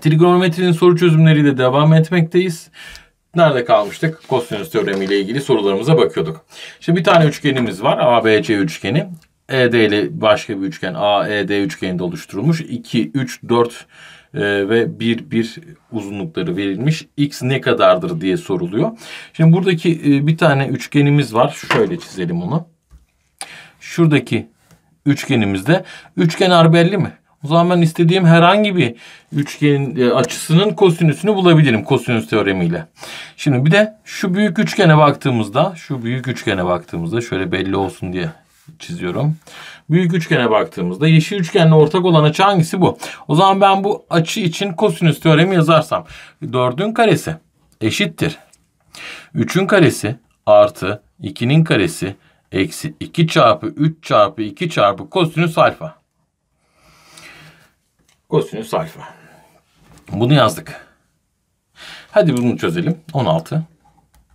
Trigonometrinin soru çözümleriyle devam etmekteyiz. Nerede kalmıştık? Kosinüs teoremi ile ilgili sorularımıza bakıyorduk. Şimdi bir tane üçgenimiz var. ABC üçgeni. ED ile başka bir üçgen AED üçgeninde oluşturulmuş. 2, 3, 4 ve 1, 1 uzunlukları verilmiş. X ne kadardır diye soruluyor. Şimdi buradaki e, bir tane üçgenimiz var. Şöyle çizelim onu. Şuradaki üçgenimizde üçkenar belli mi? O zaman ben istediğim herhangi bir üçgenin e, açısının kosinüsünü bulabilirim kosinüs teoremiyle. Şimdi bir de şu büyük üçgene baktığımızda, şu büyük üçgene baktığımızda şöyle belli olsun diye çiziyorum. Büyük üçgene baktığımızda yeşil üçgenle ortak olan açı hangisi bu? O zaman ben bu açı için kosinüs teoremi yazarsam 4'ün karesi eşittir. 3'ün karesi artı 2'nin karesi eksi 2 çarpı 3 çarpı 2 çarpı kosinüs alfa. Kosinüs alfa. Bunu yazdık. Hadi bunu çözelim. 16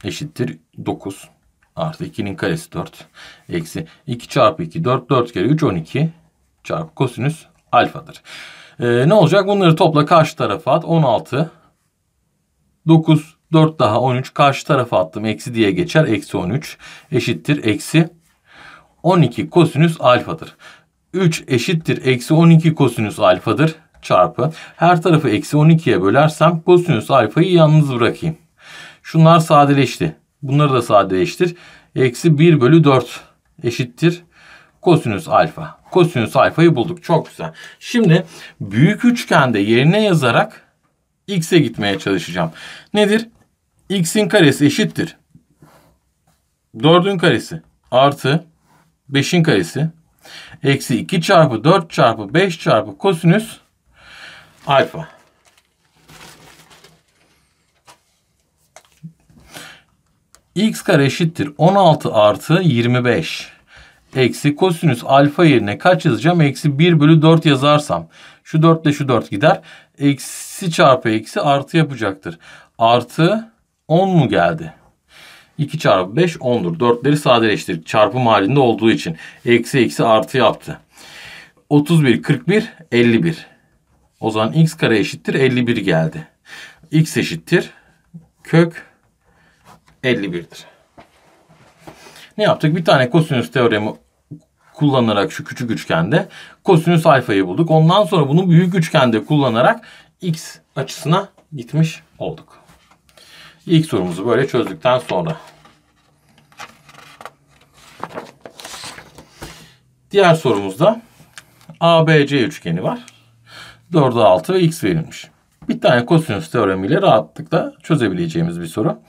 eşittir 9 artı 2'nin karesi 4 eksi 2 çarpı 2 4 4 kere 3 12 çarpı kosinüs alfadır. Ee, ne olacak? Bunları topla karşı tarafa at. 16 9 4 daha 13 karşı tarafa attım. Eksi diye geçer. Eksi 13 eşittir. Eksi 12 kosinüs alfadır. 3 eşittir. Eksi 12 kosinüs alfadır çarpı her tarafı eksi 12'ye bölersem kosinüs alfayı yalnız bırakayım. Şunlar sadeleşti. Bunları da sadeleştir. Eksi 1 bölü 4 eşittir. Kosinüs alfa. Kosinüs alfayı bulduk. Çok güzel. Şimdi büyük üçgende yerine yazarak x'e gitmeye çalışacağım. Nedir? x'in karesi eşittir. 4'ün karesi artı 5'in karesi eksi 2 çarpı 4 çarpı 5 çarpı kosinüs Alfa. x kare eşittir 16 artı 25. Eksi kosinüs alfa yerine kaç yazacağım? Eksi 1 bölü 4 yazarsam. Şu 4 ile şu 4 gider. Eksi çarpı eksi artı yapacaktır. Artı 10 mu geldi? 2 çarpı 5 10'dur. 4'leri sadeleştir. Çarpım halinde olduğu için. Eksi eksi artı yaptı. 31, 41, 51. O zaman x kare eşittir 51 geldi. x eşittir kök 51'dir. Ne yaptık? Bir tane kosinüs teoremi kullanarak şu küçük üçgende kosinüs alfayı bulduk. Ondan sonra bunu büyük üçgende kullanarak x açısına gitmiş olduk. İlk sorumuzu böyle çözdükten sonra. Diğer sorumuzda ABC üçgeni var. 4'e 6 ve x verilmiş. Bir tane kosinüs teoremiyle rahatlıkla çözebileceğimiz bir soru.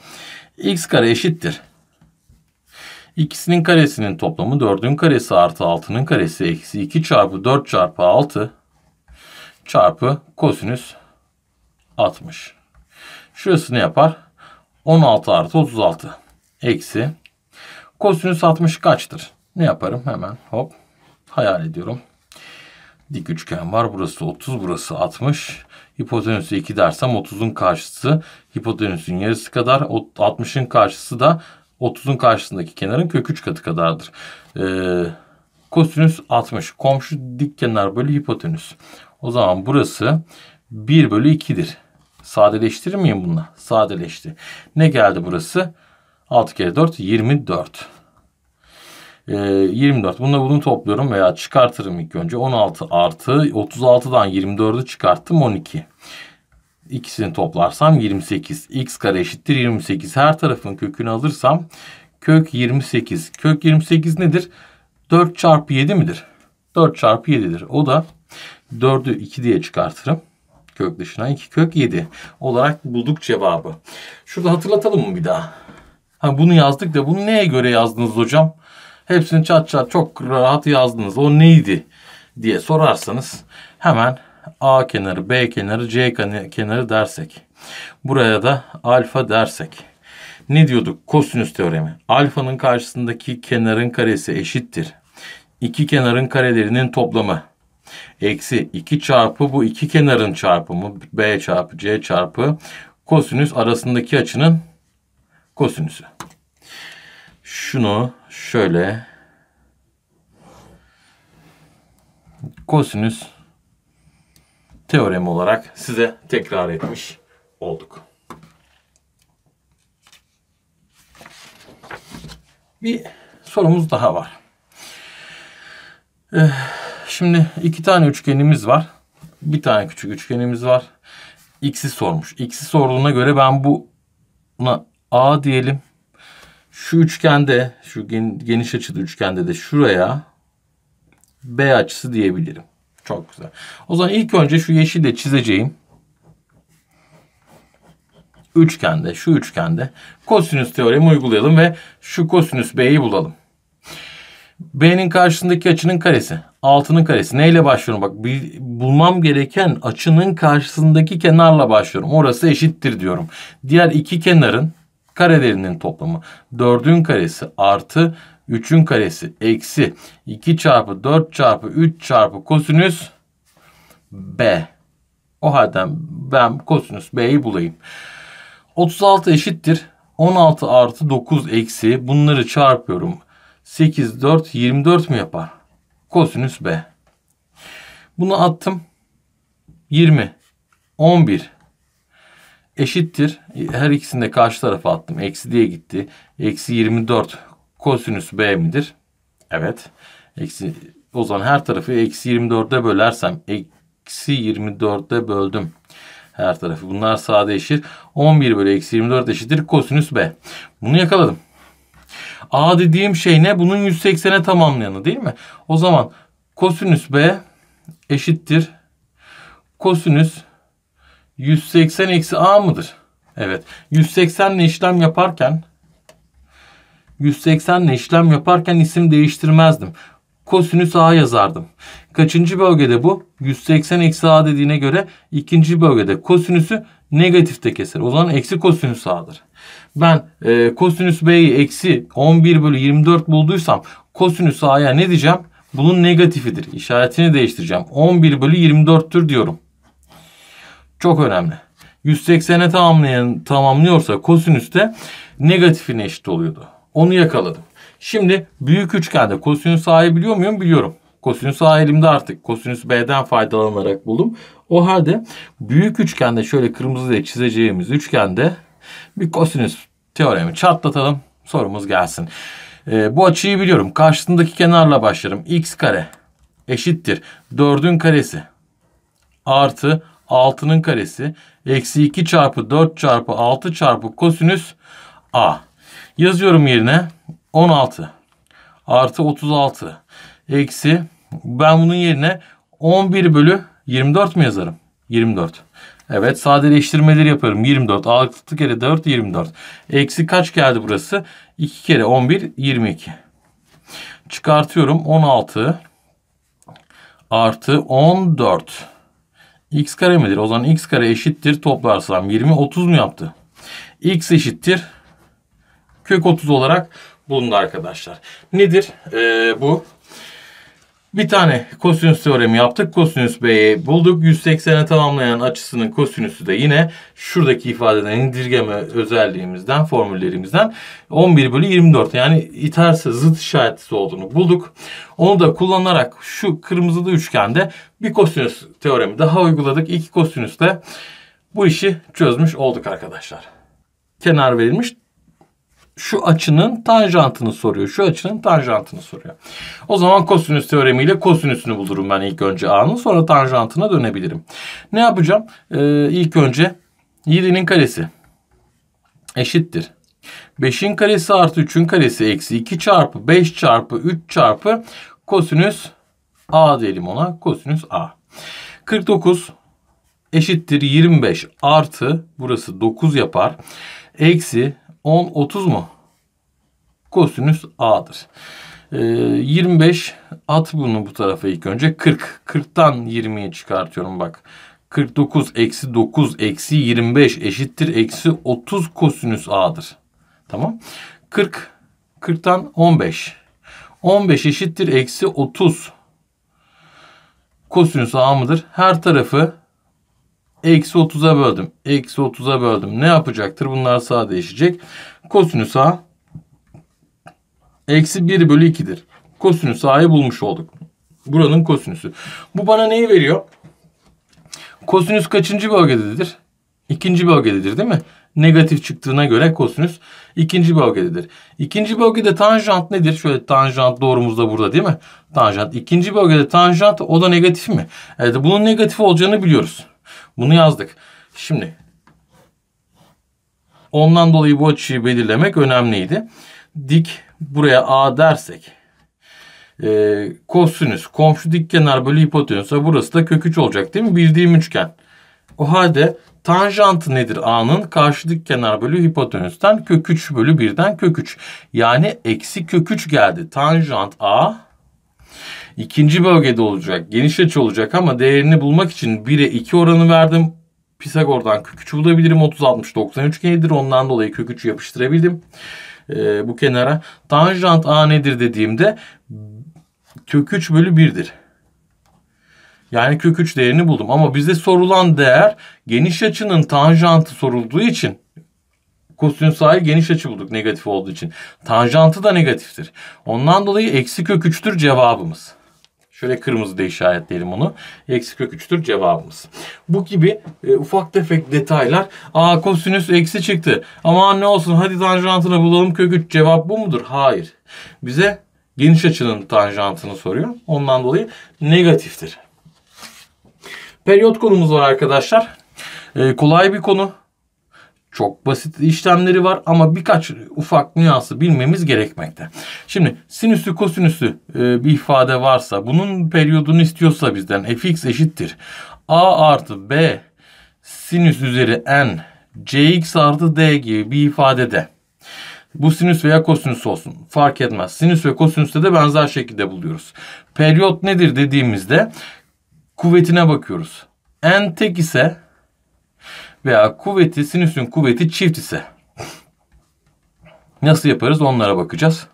x kare eşittir. İkisinin karesinin toplamı 4'ün karesi artı 6'nın karesi eksi 2 çarpı 4 çarpı 6 çarpı kosinüs 60. Şurası ne yapar? 16 artı 36 eksi kosinüs 60 kaçtır? Ne yaparım? Hemen hop hayal ediyorum dik üçgen var. Burası 30, burası 60. Hipotenüsü 2 dersem 30'un karşısı hipotenüsün yarısı kadar. 60'ın karşısı da 30'un karşısındaki kenarın kök 3 katı kadardır. Ee, kosinüs 60. Komşu dik kenar bölü hipotenüs. O zaman burası 1 bölü 2'dir. Sadeleştirir miyim bunu Sadeleşti. Ne geldi burası? 6 kere 4 24 e, ee, 24. Bunu bunu topluyorum veya çıkartırım ilk önce. 16 artı 36'dan 24'ü çıkarttım 12. İkisini toplarsam 28. X kare eşittir 28. Her tarafın kökünü alırsam kök 28. Kök 28 nedir? 4 çarpı 7 midir? 4 çarpı 7'dir. O da 4'ü 2 diye çıkartırım. Kök dışına 2 kök 7 olarak bulduk cevabı. Şurada hatırlatalım mı bir daha? bunu yazdık da bunu neye göre yazdınız hocam? Hepsini çat çat çok rahat yazdınız. O neydi diye sorarsanız hemen A kenarı, B kenarı, C kenarı dersek. Buraya da alfa dersek. Ne diyorduk? Kosinüs teoremi. Alfanın karşısındaki kenarın karesi eşittir. İki kenarın karelerinin toplamı. Eksi 2 çarpı bu iki kenarın çarpımı. B çarpı C çarpı kosinüs arasındaki açının kosinüsü şunu şöyle kosinüs teoremi olarak size tekrar etmiş olduk. Bir sorumuz daha var. Eh, şimdi iki tane üçgenimiz var. Bir tane küçük üçgenimiz var. X'i sormuş. X'i sorduğuna göre ben buna A diyelim şu üçgende, şu geniş açılı üçgende de şuraya B açısı diyebilirim. Çok güzel. O zaman ilk önce şu yeşille çizeceğim. Üçgende, şu üçgende kosinüs teoremi uygulayalım ve şu kosinüs B'yi bulalım. B'nin karşısındaki açının karesi. 6'nın karesi. Neyle başlıyorum? Bak bir, bulmam gereken açının karşısındaki kenarla başlıyorum. Orası eşittir diyorum. Diğer iki kenarın karelerinin toplamı. 4'ün karesi artı 3'ün karesi eksi 2 çarpı 4 çarpı 3 çarpı kosinüs B. O halde ben kosinüs B'yi bulayım. 36 eşittir. 16 artı 9 eksi bunları çarpıyorum. 8, 4, 24 mi yapar? Kosinüs B. Bunu attım. 20, 11, eşittir. Her ikisini de karşı tarafa attım. Eksi diye gitti. Eksi 24 kosinüs b midir? Evet. Eksi, o zaman her tarafı eksi 24'e bölersem eksi 24'e böldüm. Her tarafı. Bunlar sadeleşir. 11 bölü eksi 24 eşittir kosinüs b. Bunu yakaladım. A dediğim şey ne? Bunun 180'e tamamlayanı değil mi? O zaman kosinüs b eşittir kosinüs 180 eksi a mıdır? Evet. 180 ile işlem yaparken 180 ile işlem yaparken isim değiştirmezdim. Kosinüs a yazardım. Kaçıncı bölgede bu? 180 eksi a dediğine göre ikinci bölgede kosinüsü negatifte keser. O zaman eksi kosinüs a'dır. Ben e, kosinüs b'yi eksi 11 bölü 24 bulduysam kosinüs a'ya ne diyeceğim? Bunun negatifidir. İşaretini değiştireceğim. 11 bölü 24'tür diyorum. Çok önemli. 180'e tamamlayan, tamamlıyorsa kosinüs de negatifine eşit oluyordu. Onu yakaladım. Şimdi büyük üçgende kosinüs A'yı biliyor muyum? Biliyorum. Kosinüs A elimde artık. Kosinüs B'den faydalanarak buldum. O halde büyük üçgende şöyle kırmızı diye çizeceğimiz üçgende bir kosinüs teoremi çatlatalım. Sorumuz gelsin. E, bu açıyı biliyorum. Karşısındaki kenarla başlarım. X kare eşittir. 4'ün karesi artı 6'nın karesi eksi 2 çarpı 4 çarpı 6 çarpı kosinüs a. Yazıyorum yerine 16 artı 36 eksi ben bunun yerine 11 bölü 24 mi yazarım? 24. Evet sadeleştirmeleri yapıyorum. 24. 6 kere 4 24. Eksi kaç geldi burası? 2 kere 11 22. Çıkartıyorum 16 artı 14 x kare midir? O zaman x kare eşittir toplarsam 20 30 mu yaptı? x eşittir kök 30 olarak bulundu arkadaşlar. Nedir ee, bu? Bir tane kosinüs teoremi yaptık. Kosinüs B'yi bulduk. 180'e tamamlayan açısının kosinüsü de yine şuradaki ifadeden indirgeme özelliğimizden, formüllerimizden 11 bölü 24. Yani iterse zıt işaretlisi olduğunu bulduk. Onu da kullanarak şu kırmızılı üçgende bir kosinüs teoremi daha uyguladık. İki kosinüsle bu işi çözmüş olduk arkadaşlar. Kenar verilmiş şu açının tanjantını soruyor. Şu açının tanjantını soruyor. O zaman kosinüs teoremiyle kosinüsünü bulurum ben ilk önce a'nın. Sonra tanjantına dönebilirim. Ne yapacağım? Ee, ilk önce 7'nin karesi eşittir. 5'in karesi artı 3'ün karesi eksi 2 çarpı 5 çarpı 3 çarpı kosinüs a diyelim ona. Kosinüs a. 49 eşittir 25 artı burası 9 yapar. Eksi 10, 30 mu? Kosinüs A'dır. Ee, 25 at bunu bu tarafa ilk önce 40. 40'tan 20'yi çıkartıyorum bak. 49 eksi 9 eksi 25 eşittir eksi 30 kosinüs A'dır. Tamam. 40 40'tan 15. 15 eşittir eksi 30 kosinüs A mıdır? Her tarafı Eksi 30'a böldüm. Eksi 30'a böldüm. Ne yapacaktır? Bunlar sağa değişecek. Kosinüs A eksi 1 bölü 2'dir. Kosinüs A'yı bulmuş olduk. Buranın kosinüsü. Bu bana neyi veriyor? Kosinüs kaçıncı bölgededir? İkinci bölgededir değil mi? Negatif çıktığına göre kosinüs ikinci bölgededir. İkinci bölgede tanjant nedir? Şöyle tanjant doğrumuz da burada değil mi? Tanjant. İkinci bölgede tanjant o da negatif mi? Evet bunun negatif olacağını biliyoruz. Bunu yazdık. Şimdi ondan dolayı bu açıyı belirlemek önemliydi. Dik buraya A dersek e, kosinüs komşu dik kenar bölü hipotenüse burası da kök 3 olacak değil mi? Bildiğim üçgen. O halde tanjantı nedir A'nın? Karşı dik kenar bölü hipotenüsten kök 3 bölü 1'den kök 3. Yani eksi kök 3 geldi. Tanjant A ikinci bölgede olacak. Geniş açı olacak ama değerini bulmak için 1'e 2 oranı verdim. Pisagor'dan kök 3 bulabilirim. 30, 60, 90 üçgenidir. Ondan dolayı kök 3'ü yapıştırabildim. Ee, bu kenara. Tanjant A nedir dediğimde kök 3 bölü 1'dir. Yani kök 3 değerini buldum. Ama bize sorulan değer geniş açının tanjantı sorulduğu için kosinüs sahil geniş açı bulduk negatif olduğu için. Tanjantı da negatiftir. Ondan dolayı eksi kök 3'tür cevabımız. Şöyle kırmızı da işaretleyelim onu. Eksi kök 3'tür cevabımız. Bu gibi e, ufak tefek detaylar. Aa kosinüs eksi çıktı. Ama ne olsun hadi tanjantını bulalım kök 3. Cevap bu mudur? Hayır. Bize geniş açının tanjantını soruyor. Ondan dolayı negatiftir. Periyot konumuz var arkadaşlar. E, kolay bir konu. Çok basit işlemleri var ama birkaç ufak nüansı bilmemiz gerekmekte. Şimdi sinüsü kosinüsü e, bir ifade varsa bunun periyodunu istiyorsa bizden fx eşittir. a artı b sinüs üzeri n cx artı d gibi bir ifadede bu sinüs veya kosinüs olsun fark etmez. Sinüs ve kosinüste de benzer şekilde buluyoruz. Periyot nedir dediğimizde kuvvetine bakıyoruz. n tek ise veya kuvveti sinüsün kuvveti çift ise nasıl yaparız onlara bakacağız.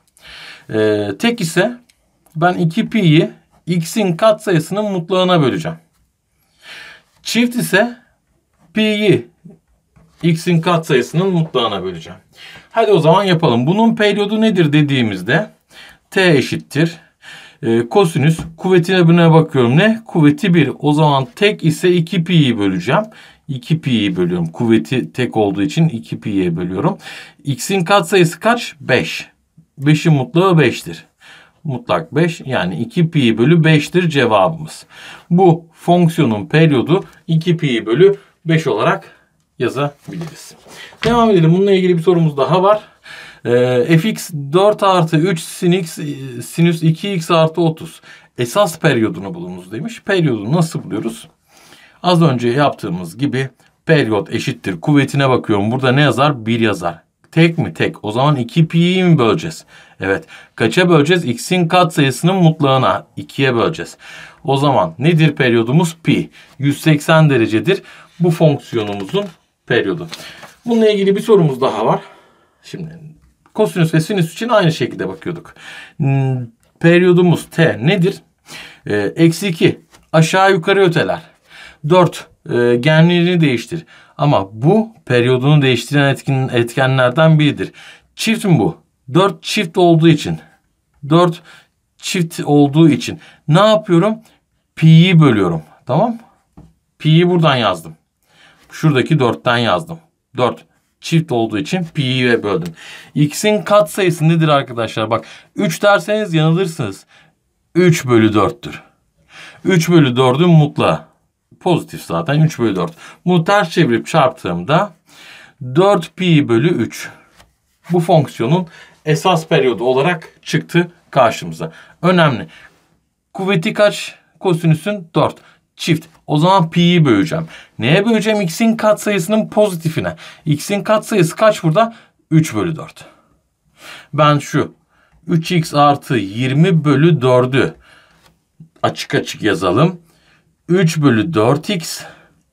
Ee, tek ise ben 2pi'yi x'in katsayısının mutlağına böleceğim. Çift ise pi'yi x'in katsayısının mutlağına böleceğim. Hadi o zaman yapalım. Bunun periyodu nedir dediğimizde t eşittir. E, kosinüs kuvvetine buna bakıyorum ne? Kuvveti 1. O zaman tek ise 2pi'yi böleceğim. 2 pi'yi bölüyorum. Kuvveti tek olduğu için 2 pi'ye bölüyorum. X'in katsayısı kaç? 5. 5'in mutlağı 5'tir. Mutlak 5 yani 2 pi bölü 5'tir cevabımız. Bu fonksiyonun periyodu 2 pi bölü 5 olarak yazabiliriz. Devam edelim. Bununla ilgili bir sorumuz daha var. E, fx 4 artı 3 sin x, e, sinüs 2x artı 30. Esas periyodunu bulunuz demiş. Periyodu nasıl buluyoruz? Az önce yaptığımız gibi periyot eşittir kuvvetine bakıyorum. Burada ne yazar? 1 yazar. Tek mi? Tek. O zaman 2 pi'yi mi böleceğiz? Evet. Kaça böleceğiz? X'in katsayısının mutlağına 2'ye böleceğiz. O zaman nedir periyodumuz? Pi. 180 derecedir bu fonksiyonumuzun periyodu. Bununla ilgili bir sorumuz daha var. Şimdi kosinüs ve sinüs için aynı şekilde bakıyorduk. Hmm, periyodumuz T nedir? Ee, eksi ee, 2 aşağı yukarı öteler. Dört, e, genlerini değiştir. Ama bu periyodunu değiştiren etkin, etkenlerden biridir. Çift mi bu? Dört çift olduğu için. Dört çift olduğu için. Ne yapıyorum? Pi'yi bölüyorum. Tamam Pi'yi buradan yazdım. Şuradaki dörtten yazdım. Dört çift olduğu için pi'ye böldüm. X'in katsayısı nedir arkadaşlar? Bak 3 derseniz yanılırsınız. 3 bölü 4'tür. 3 bölü 4'ün mutlağı pozitif zaten 3 bölü 4. Bunu ters çevirip çarptığımda 4 pi bölü 3 bu fonksiyonun esas periyodu olarak çıktı karşımıza. Önemli. Kuvveti kaç? Kosinüsün 4. Çift. O zaman pi'yi böleceğim. Neye böleceğim? X'in katsayısının pozitifine. X'in katsayısı kaç burada? 3 bölü 4. Ben şu 3x artı 20 bölü 4'ü açık açık yazalım. 3 bölü 4x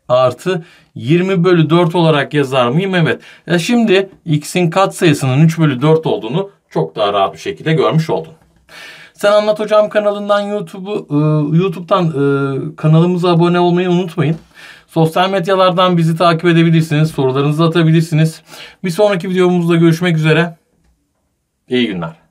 artı 20 bölü 4 olarak yazar mıyım? Evet. Ya e şimdi x'in katsayısının 3 bölü 4 olduğunu çok daha rahat bir şekilde görmüş oldun. Sen Anlat Hocam kanalından YouTube'u, e, YouTube'dan e, kanalımıza abone olmayı unutmayın. Sosyal medyalardan bizi takip edebilirsiniz. Sorularınızı atabilirsiniz. Bir sonraki videomuzda görüşmek üzere. İyi günler.